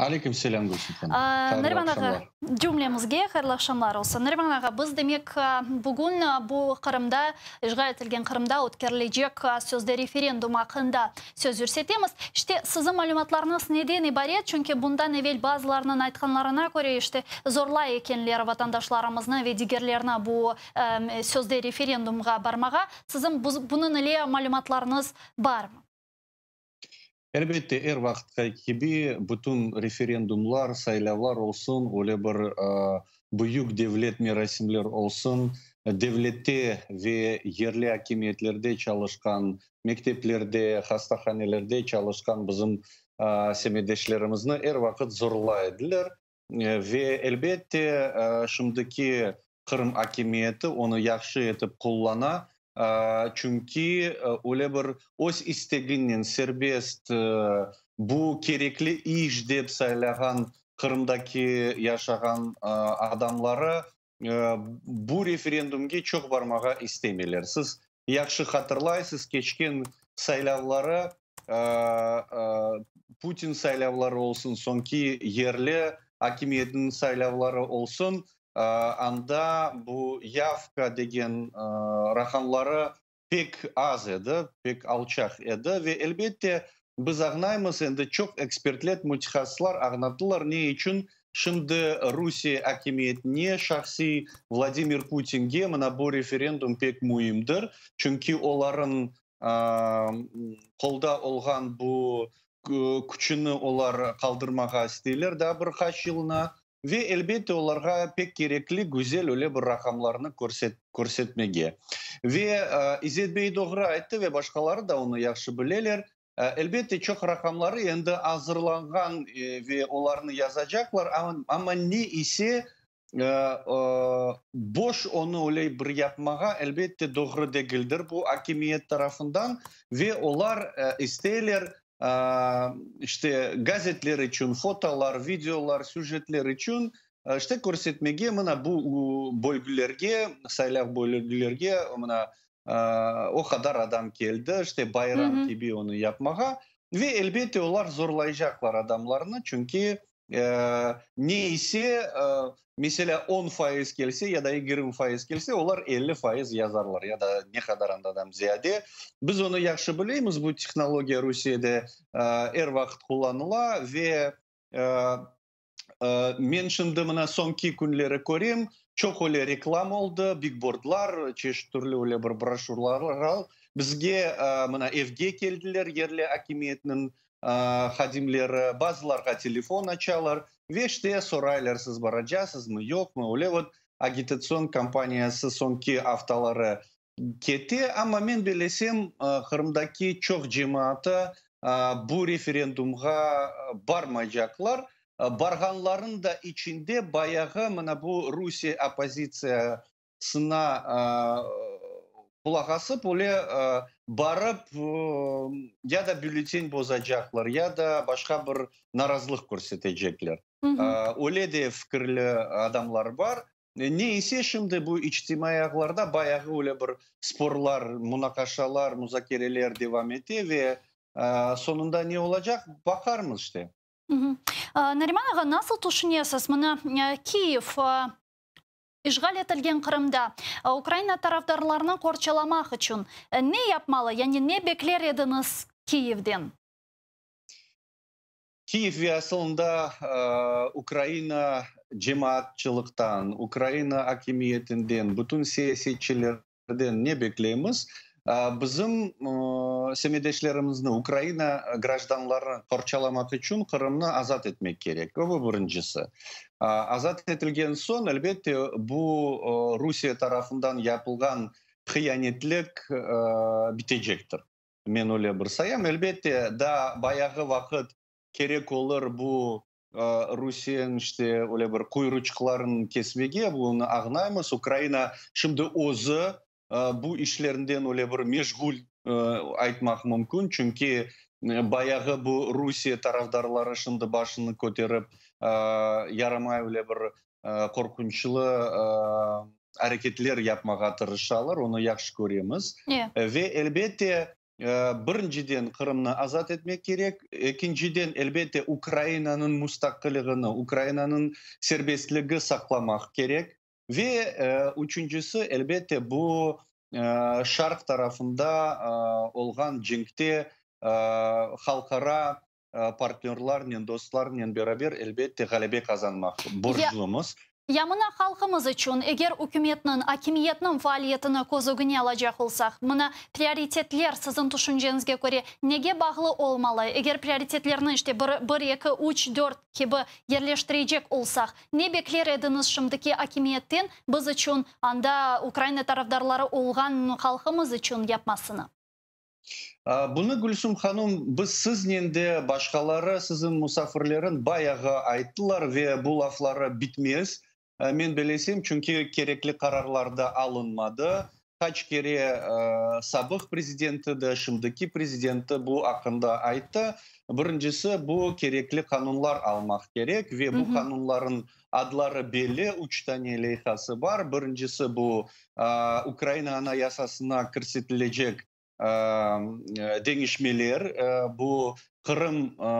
алейкум сәлем гүлсұлтан нұрман аға жүмлемізге қайырлы ақшамлар болсын нұрман аға біз демек бүгін бұл қырымда ижға етілген қырымда өткерілечек сөзді референдум ақында сөз жүрсетеміз іште сіздің мәліматларыңыз неден ибарет чүнки бұндан әвел базыларының айтқанларына көре іште зорлай екенлері ватандашларымызны ве бұл сөзді референдумға бармаға сіздің бұның іле мәліматларыңыз бармы әлбетте әр уақытқа кебе бүтін референдумлар сайлаулар олсын ойлай бір бұйық девлет мерасымлер олсын девлетте ве ерлі әкиметлерде чалышқан мектеплерде хастаханелерде чалышқан біздің ә, семейдешілерімізді әр уақыт зорлайдылар ве әлбетте ә, шымдыки қырым әкиметі оны яқшы етіп қоллана чүнки оле э, бір өз истегинен сербест э, бұ кереклі иш деп сайлаған кырымдаки яшаған э, адамлары бұ референдумге чок бармаға істемелер. Сіз яхшы хатırlayсыз кечкен сайлаулары путин сайлаулары болсун соңки ерле акимиеттин сайлаулары олсын. Э, анда бұл явка деген э, раханлары пек аз еді пек алчақ еді ве әлбетте біз ағнаймыз енді чок экспертлет мультихасылар ағнадылар, не үшін шынды русия әкімиетіне шахси владимир путинге мына бұл референдум пек мұйымдыр чүнки оларын э, қолда олған бұл күчіні олар қалдырмаға істейлер бір қаш Ве әлбетте оларға пек керекли гүзел өле бір рақамларыны көрсет, көрсетмеге. Ве ә, Изетбей доғра айтты, ве башқалары да оны яқшы білелер. Әлбетте чоқ рақамлары енді азырланған ве оларыны язачаклар, ама не исе бош оны олей бір япмаға әлбетте доғры дегілдір бұл акимиет тарафындан ве олар істейлер, işte газетлері үшін фотолар видеолар сюжеттер үшін іште көрсетмеге мына бұл белгілерге сайлау белгілерге мына оқадар адам келді іште байрам кеби оны япмаға ве әлбетте олар жақлар адамларына чүнки нейсе ә, mesela 10 келсе я да 20 келсе олар 50 faiz язарлар я да не зияде біз оны жақсы білеміз бұл технология русияда ә, әр э, уақыт қолданыла ве ә, э, э, мен шынды мына соңғы күндері көрем чоқ реклама болды бигбордлар чеш түрлі бір брошюрлар бізге ә, мына евге келділер ерлі әкіметінің ә, хадимлері базыларға телефон ачалар веште сұрайлар сіз жоқ жоқмы оле вот агитацион компаниясы соңки автолары кете амма мен белесем қырымдаки чоқ жемааты бұл референдумға бармай жақлар барғанларын да ішінде баяғы мына бұл русия оппозициясына бұлақасы бұле ә, э, барып ә, я да бюллетень боzacaklar я да башқа бір наразылық көрсетecekler ә, э, оле де фікірлі адамлар бар не есе шымды бұл ағыларда баяғы оле бір спорлар мұнақашалар мұзакерелер девам ете ве ә, не olacak бақармыз işte Нариман аға, насыл тұшынесіз? Мұны Киев ишғал етілген Қырымда ә, Украина тарафдарларына қорчаламақ үшін ә, не япмалы, яғни не беклер едіңіз Киевден? Киев асылында ә, Украина жемаатчылықтан, Украина акимиетінден, бүтін саясетшілерден не беклейміз? біздің ә, украина гражданлары қорчаламақ үшін қырымны азат етмек керек бұл біріншісі азат етілген соң әлбетте бұл русия тарапынан япылған қиянетлік ә, тұр мен ойлап бірсаям әлбетте да баяғы уақыт керек олар бұл ә, Русияның іште ойлай бір құйрычқыларын кесмеге бұны ағнаймыз украина шымды озы Э, ә, бұл ішлерінден оле бір межгул э, айтмақ мүмкін чүнки э, баяғы бұл русия тарафдарлары шынды башыны көтеріп ярамай оле бір ә, қорқыншылы әрекетлер япмаға тырышалар оны яқшы көреміз иә. ве әлбетте ә, біріншіден қырымны азат етмек керек екіншіден әлбетте украинаның мұстақилығыны украинаның сербестілігі сақламақ керек ве і ә, үшіншісі әлбетте бұл шарқ тарафында олған жеңкте ә, халқара ә, партнерлар мен достар бәрәбер әлбетте ғалибек қазанмақ бұл Ямына халқымыз үшін егер үкіметнің акимиетінің фаалиетіні көзігіне алажақ ұлсақ, мұны приоритетлер сіздің түшінжеңізге көре неге бағылы олмалы? Егер приоритетлерінің іште 1-2-3-4 кебі ерлештірейжек ұлсақ, не беклер едіңіз шымдыке акимиеттен біз үшін анда Украина тарапдарлары олған халқымыз үшін япмасыны? Бұны Гүлсім ханым, біз сіз башқалары, сіздің Мұсафырлерін баяғы айттылар ве бұл афлары бітмес ә, мен білесем чүнкі керекли қарарларды алынмады качкере ә, э, сабық президенті да шымдыки президенті бұл ақында айтты біріншісі бұл кереклі қанунлар алмақ керек ве бұл қанунларын адлары белі үч тане лейхасы бар біріншісі бұл ә, э, украина анаясасына көрсетілежек ә, деңішмелер ә, бұл қырым ә,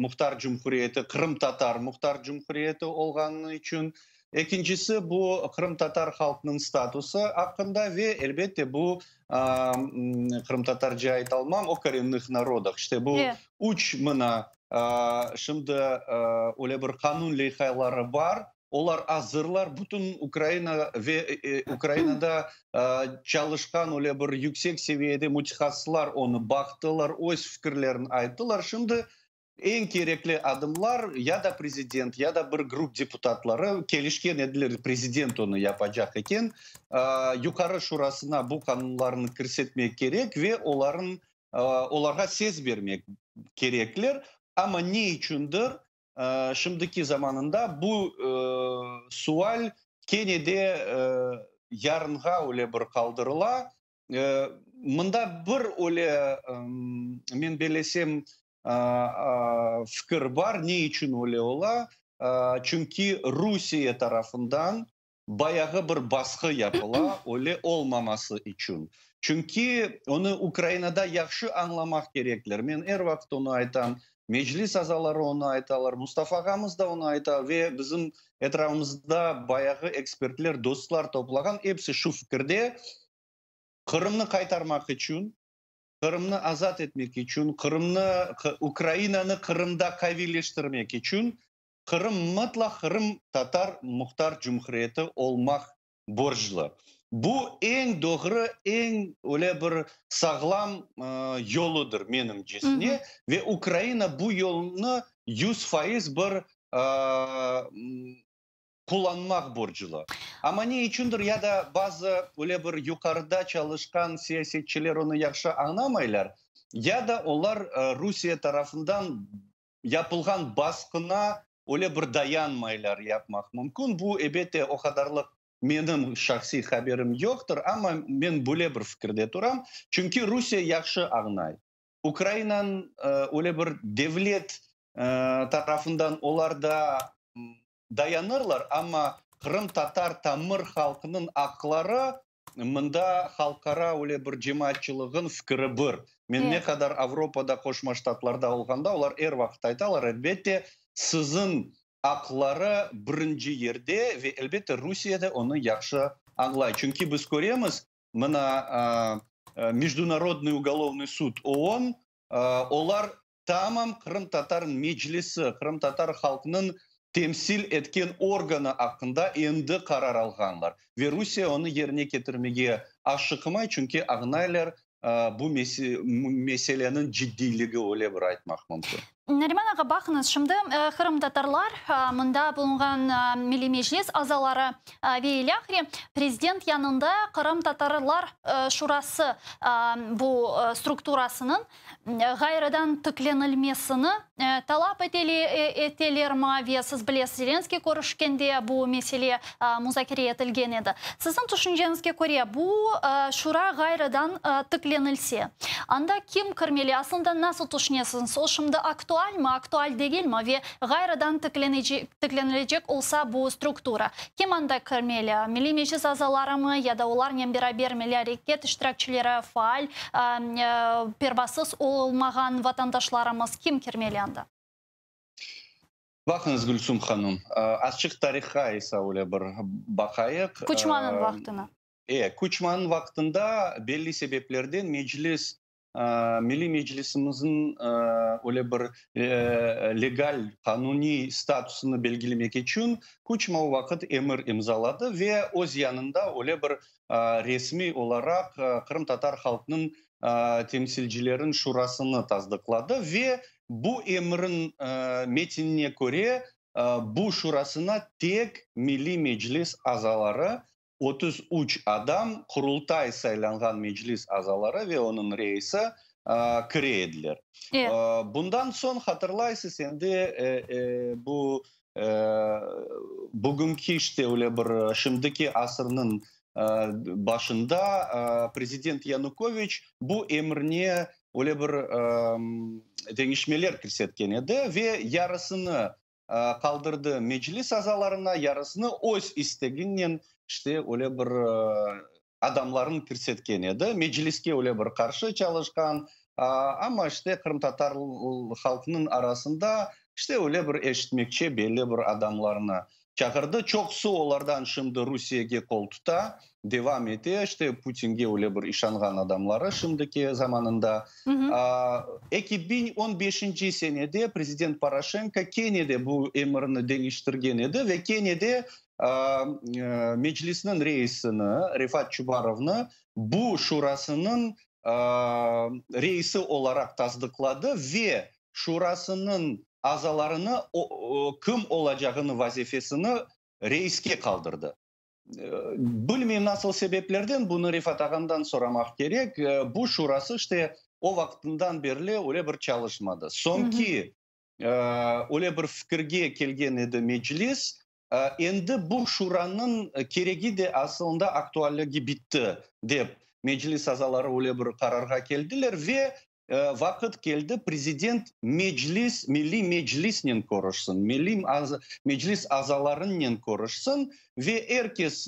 мұхтар қырым татар мұхтар жүмхуриеті олғаны үшін екіншісі бұл қырым татар халқының статусы ақында, ве элбетте бу кырым татар же айта алмам о коренных народах иште бу үч мына шымды оле бір қанун лейхайлары бар олар азырлар бүтін украина ве, украинада чалышқан оле бір юксек севияде мутихасылар оны бақтылар, өз фікірлерін айттылар шымды ең кереклі адымлар яда президент яда бір групп депутатлары келішкен еділер президент оны япажак екен, юқары шурасына бұл канунларны кірсетмек керек ве оларын оларға сез бермек кереклер ама не үчүндүр шымдыки заманында бұл суал кенеде ярынға оле бір қалдырыла мында бір өле мен белесем в бар, не үшін өле ола, Чүнкі Русия тарафындан баяғы бір басқы япыла өле олмамасы үшін. Чүнкі оны Украинада яқшы аңламақ кереклер. Мен әр вақыт оны айтам, Меджлис азалары оны айталар, Мустафағамыз да оны айта, ве бізім әтрамызда баяғы экспертлер, достылар топлаған, әпсі шу фікірде, Қырымны қайтармақ үшін, Қырымны азат етмек үшін Қырымны, Украинаны қырымда кавилештирмек үшін Қырым матлах қырым татар мұхтар жумхурияты олмақ боржлы. Бу эң догры, эң оле бір саглам э, менің жесіне ве Украина бу жолну 100% бір қолданмақ боржылы. ама не үшіндір яда базы өле бір чалышқан сиясетчілер оны жақсы аңнамайлар яда олар русия тарапынан япылған басқына өле бір даянмайлар япмақ мүмкін бұл әбетте, оқадарлық менің шахси хаберім жоқтыр ама мен бөле бір пікірде тұрам чүнки русия жақсы ағнай украинаның өле бір девлет тарафындан оларда, даянырлар, ама қырым татар тамыр халқының ақлары мында халқара өле бір жемаатчылығын фікірі бір мен не қадар авропада қошма штатларда олар әр уақыт айталар әлбетте сіздің ақлары бірінші ерде, әлбетте русияда оны яқшы аңлай чүнки біз көреміз мына международный уголовный суд оон олар тамам қырым татар меджлесі қырым татар халқының темсил еткен органы ақында енді қарар алғанлар верусия оны еріне кетірмеге ашықмай чүнки ағынайлар ә, бұл мәселенің жиддилиги ойлеп айтмақ мүмкін Нариман аға бақыныз шымды қырым э, татарлар э, мұнда бұлынған э, милли межлис азалары вейляхри президент янында қырым татарлар шурасы бұл структурасының ғайрадан түкленілмесіні талап әтелер етелер ма сіз білес зеленский көрішкенде бұл меселе мұзакере етілген еді сіздің түсінгеніңізге көре бұл шура ғайрыдан түкленілсе анда кім кірмелі асылында насыл түшінесіз? Сол шымды акту актуаль ма актуаль деген ма ве ғайрадан тікленілежек олса бұл структура кем андай кірмелі милимешіз азалары ма яда олар нембера бермелі әрекет штракчілері фааль пербасыз олмаған ватандашларымыз кем кірмелі анда бақыңыз гүлсум ханым ашық тарихқа исауле бір бақайық кучманның вақтына иә кучманның вақытында белгілі себептерден мәжіліс ә, милли меджлисіміздің ә, оле бір ә, легаль қануни статусыны белгілемек үшін кучма уақыт әмір имзалады ве өз янында оле бір ә, ресми оларақ қырым татар халқының ә, темсилчилерин шурасыны таздықлады ве бұ әмірін ә, көре бұ шурасына тек милли меджлис азалары 33 адам құрылтай сайланған мәжіліс азалары ве оның рейсі ә, кіреділер ә, бұндан соң хатырлайсыз енді ә, ә, бүгінгі іште бір шымдыки асырның ә, башында ә, президент янукович бұ эмірне өле бір ә, теңішмелер кірсеткен еді ве ярысыны қалдырды мәжіліс азаларына ярысыны өз істегеннен іште оле бір э, адамларын көрсеткен еді меджлиске оле бір қаршы чалышқан ама іште қырым татар халқының арасында іште оле бір ешітмекші белі бір адамларына шақырды чоқсы олардан шымды русияге қол тұта, девам ете іште путинге оле бір ишанған адамлары шымдыке заманында эки он сенеде президент порошенко кенеде бұл эмірні деңештірген еді ве кенеде Э, э, меджлисінің рейсіні рифат чубаровны бұ шурасының э, рейсі оларақ таздықлады ве шурасының азаларыны кім олажағыны вазифесіні рейске қалдырды білмеймін насыл себептерден бұны рифат ағамдан сұрамақ керек бұ шурасы іште о вақытындан берле оле бір чалышмады сонки оле бір фікірге келген еді меджлис енді бұл шураның керегі де асылында актуальдығы бітті, деп мәжіліс азалары өле бір қарарға келділер ве вақыт келді президент мәжіліс мели мәжілісінен көрішсін мели аз, мәжіліс азаларынан көрішсін ве әркес,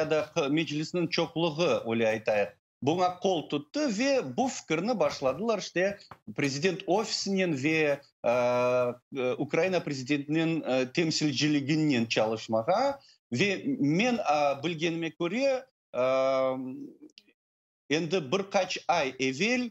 яда мәжілісінің чоқлығы өле айтайық бұңа қол тұтты ве бұл фікірні башладылар іште президент офисінен ве ә, украина президентінен ә, темсілжілігінен чалышмаға ве мен ә, білгеніме көре ә, енді бір қач ай евел ә,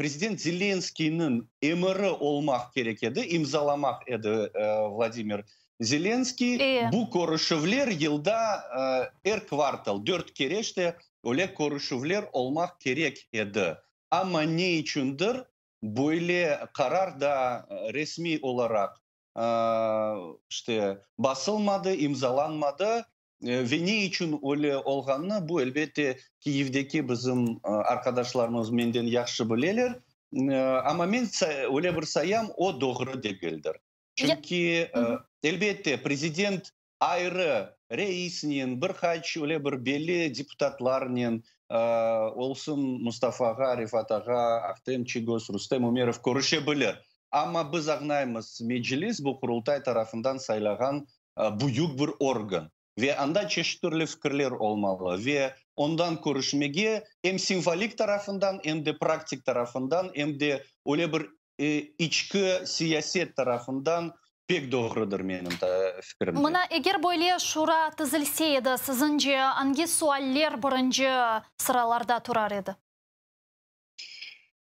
президент зеленскийнің эмірі олмақ керек еді имзаламақ еді ә, владимир Зеленский бу корышевлер елда әр э, квартал дөрт кереште оле корышевлер олмақ керек еді. Ама не үшіндір бойле қарар да э, ресми оларақ э, басылмады, имзаланмады. Вене үшін оле олғанны бұл әлбетте Киевдеке бізім арқадашларымыз менден яқшы білелер. ама мен оле бір саям о доғыры деп Чүнки әлбетте президент айры рейсінен бір өле бір белі депутатларнен ә, олсын мұстафаға рифатаға ахтем чигос рустем умеров көріше білер Ама біз ағнаймыз меджилис бұл құрылтай тарафындан сайлаған ә, бұйық бір орган ве анда чеші түрлі пікірлер олмалы ве ондан көрішмеге әм символик тарафындан эм де практик тарафындан эм де бір ичкі сиясет тарафындан пек доғырыдыр менің та пікірімде мына егер бойле шура тізілсе еді же анги суаллер бірінші сыраларда тұрар еді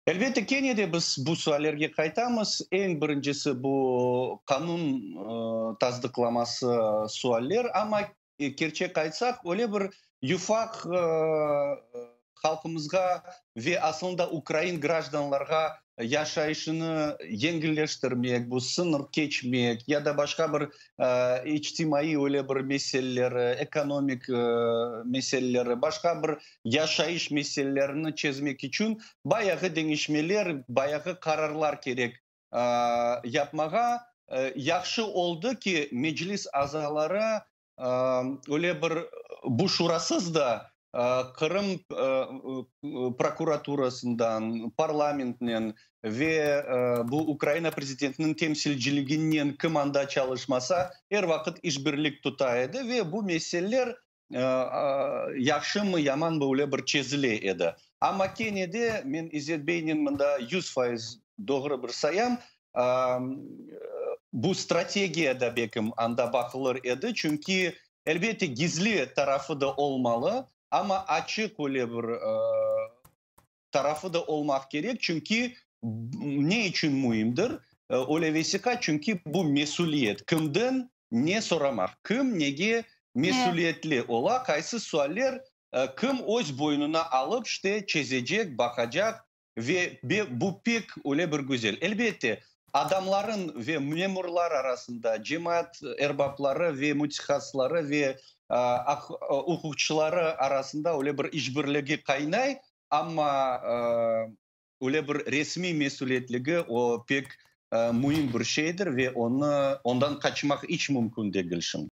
әлбетте кенеде біз бұл суалерге қайтамыз ең біріншісі бұл қанун э, таздықламасы суалер, ама э, керчек айтсақ оле бір юфақ э, халқымызға ве асында украин гражданларға яшайшыны еңгілештірмек бұл сыныр кечмек я да башқа бір ә, э, ичтимаи өле бір экономик ә, э, мәселелері башқа бір яшайыш мәселелеріні чезмек үчүн баяғы деңишмелер баяғы карарлар керек ә, э, япмаға ә, яқшы олды ки меджлис азалары ә, өле бір да қырым э, э, прокуратурасындан парламентнен ве э, бұл украина президентінің темсилчилигинен кім анда чалышмаса әр вақыт ішбірлік еді, ве бұл мәселелер яхшымы яман уле бір чезіле еді ама кенеде мен Изетбейнен мында 100 файыз доғыры бір саям бұл стратегия да бекім анда бақылыр еді чүнкі әлбетте гізлі тарафы да олмалы ама ачық көле бір ә, э, тарафы да олмақ керек чүнки не үшін мұйымдыр э, ойлап весека чүнки бұ месулиет кімден не сұрамақ кім неге месулиетлі ола қайсы суалер ә, кім өз бойынына алып ште чезежек бахажак ве бе бупек ойле бір гүзел әлбетте адамларын ве мемурлар арасында жемаат эрбаплары ве мутихаслары ве оқушылары арасында оле бір ішбірлігі қайнай амма оле бір ресми месулетлігі о пек мұйым бір шейдір, ве оны ондан қачмақ іч мүмкін дегілшім